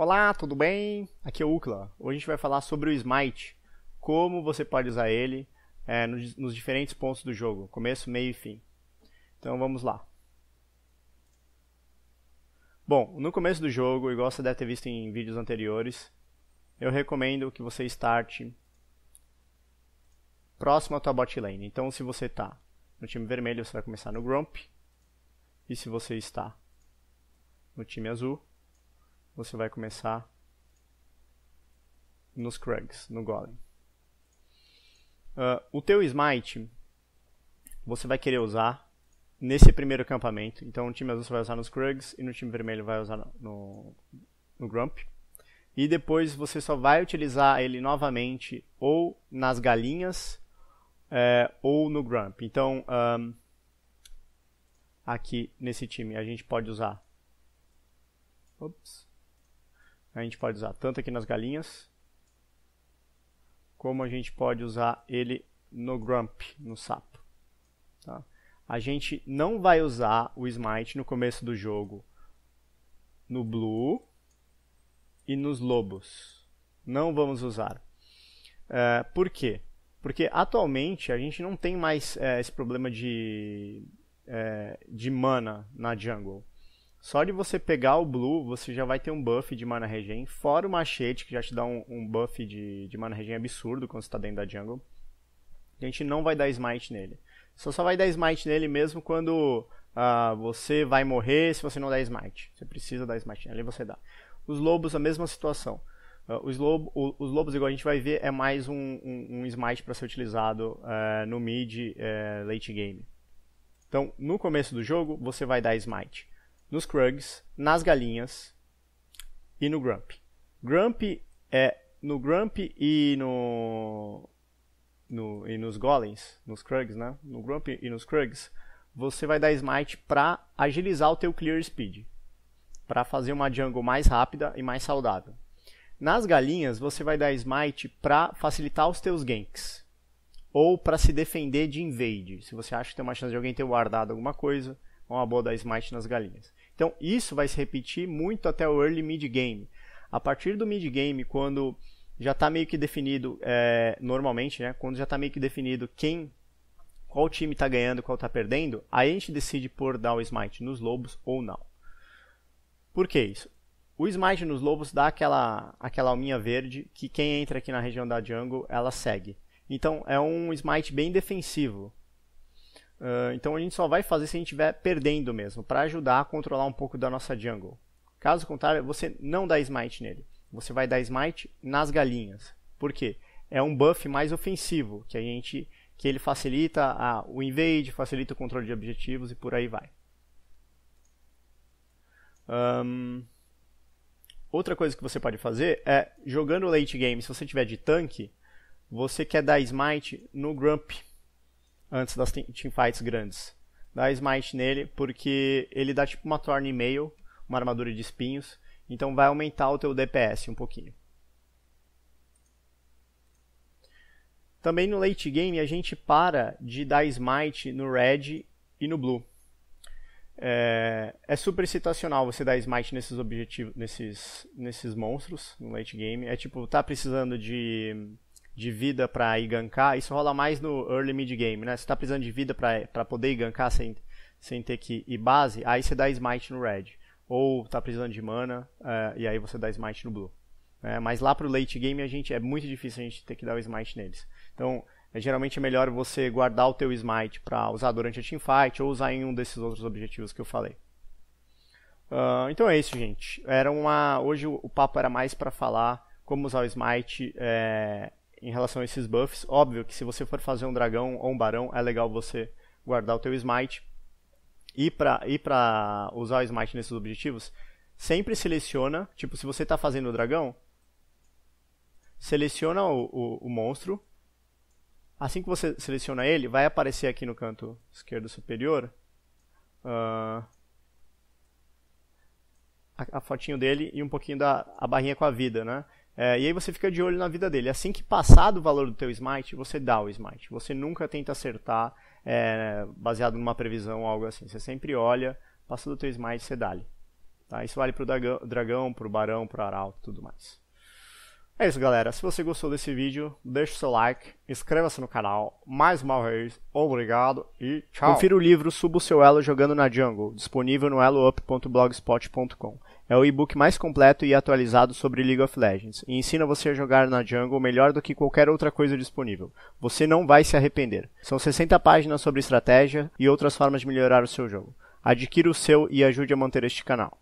Olá, tudo bem? Aqui é o Ucla. Hoje a gente vai falar sobre o Smite, como você pode usar ele é, nos, nos diferentes pontos do jogo, começo, meio e fim. Então vamos lá. Bom, no começo do jogo, igual você deve ter visto em vídeos anteriores, eu recomendo que você starte próximo à tua bot lane. Então se você está no time vermelho, você vai começar no Grump. E se você está no time azul, você vai começar nos Krugs, no Golem. Uh, o teu Smite você vai querer usar nesse primeiro acampamento. Então no time azul você vai usar nos Krugs e no time vermelho vai usar no, no Grump. E depois você só vai utilizar ele novamente ou nas galinhas é, ou no Grump. Então um, aqui nesse time a gente pode usar. Ops. A gente pode usar tanto aqui nas galinhas, como a gente pode usar ele no grump, no sapo. Tá? A gente não vai usar o smite no começo do jogo no blue e nos lobos. Não vamos usar. É, por quê? Porque atualmente a gente não tem mais é, esse problema de, é, de mana na jungle. Só de você pegar o Blue, você já vai ter um buff de mana regen, fora o Machete, que já te dá um, um buff de, de mana regen absurdo quando você está dentro da jungle. A gente não vai dar smite nele. Você só vai dar smite nele mesmo quando uh, você vai morrer se você não der smite. Você precisa dar smite nele, você dá. Os lobos, a mesma situação. Uh, os, lobo, o, os, lobos, igual a gente vai ver, é mais um, um, um smite para ser utilizado uh, no mid eh, late game. Então, no começo do jogo, você vai dar smite nos Krugs, nas galinhas e no Grump. Grump é no Grump e no, no e nos Golems, nos Krugs, né? No Grump e nos Krugs, você vai dar smite para agilizar o teu clear speed, para fazer uma jungle mais rápida e mais saudável. Nas galinhas, você vai dar smite para facilitar os teus ganks ou para se defender de invade, se você acha que tem uma chance de alguém ter guardado alguma coisa uma boa da smite nas galinhas. Então isso vai se repetir muito até o early mid game. A partir do mid game, quando já está meio que definido é, normalmente, né? Quando já está meio que definido quem, qual time está ganhando, qual está perdendo, aí a gente decide por dar o smite nos lobos ou não. Por que isso? O smite nos lobos dá aquela aquela alminha verde que quem entra aqui na região da jungle ela segue. Então é um smite bem defensivo. Uh, então a gente só vai fazer se a gente estiver perdendo mesmo, para ajudar a controlar um pouco da nossa jungle. Caso contrário, você não dá smite nele. Você vai dar smite nas galinhas. Por quê? É um buff mais ofensivo, que a gente que ele facilita a, o invade, facilita o controle de objetivos e por aí vai. Um, outra coisa que você pode fazer é, jogando late game, se você tiver de tanque, você quer dar smite no Grump, antes das teamfights grandes. Dá smite nele, porque ele dá tipo uma torna e meio, uma armadura de espinhos, então vai aumentar o teu DPS um pouquinho. Também no late game a gente para de dar smite no red e no blue. É, é super situacional você dar smite nesses objetivos, nesses, nesses monstros no late game. É tipo, tá precisando de de vida para ir gankar, isso rola mais no early mid game, né? Você tá precisando de vida para poder ir gankar sem, sem ter que ir base, aí você dá smite no red. Ou tá precisando de mana, eh, e aí você dá smite no blue. É, mas lá pro late game a gente é muito difícil a gente ter que dar o smite neles. Então, é, geralmente é melhor você guardar o teu smite para usar durante a teamfight ou usar em um desses outros objetivos que eu falei. Uh, então é isso, gente. Era uma hoje o, o papo era mais para falar como usar o smite é, em relação a esses buffs. Óbvio que se você for fazer um dragão ou um barão, é legal você guardar o teu smite. E para e pra usar o smite nesses objetivos, sempre seleciona, tipo, se você está fazendo o dragão, seleciona o, o, o monstro. Assim que você seleciona ele, vai aparecer aqui no canto esquerdo superior Uh, a, a, fotinho dele e um pouquinho da a barrinha com a vida, né? É, e aí você fica de olho na vida dele. Assim que passar do valor do teu smite, você dá o smite. Você nunca tenta acertar é, baseado numa previsão ou algo assim. Você sempre olha, passa do teu smite, você dá-lhe. Tá? Isso vale para o dragão, para o barão, para o e tudo mais. É isso, galera. Se você gostou desse vídeo, deixe seu like, inscreva-se no canal. Mais uma vez, obrigado e tchau. Confira o livro Suba o Seu Elo Jogando na Jungle, disponível no eloup.blogspot.com. É o e-book mais completo e atualizado sobre League of Legends e ensina você a jogar na jungle melhor do que qualquer outra coisa disponível. Você não vai se arrepender. São 60 páginas sobre estratégia e outras formas de melhorar o seu jogo. Adquira o seu e ajude a manter este canal.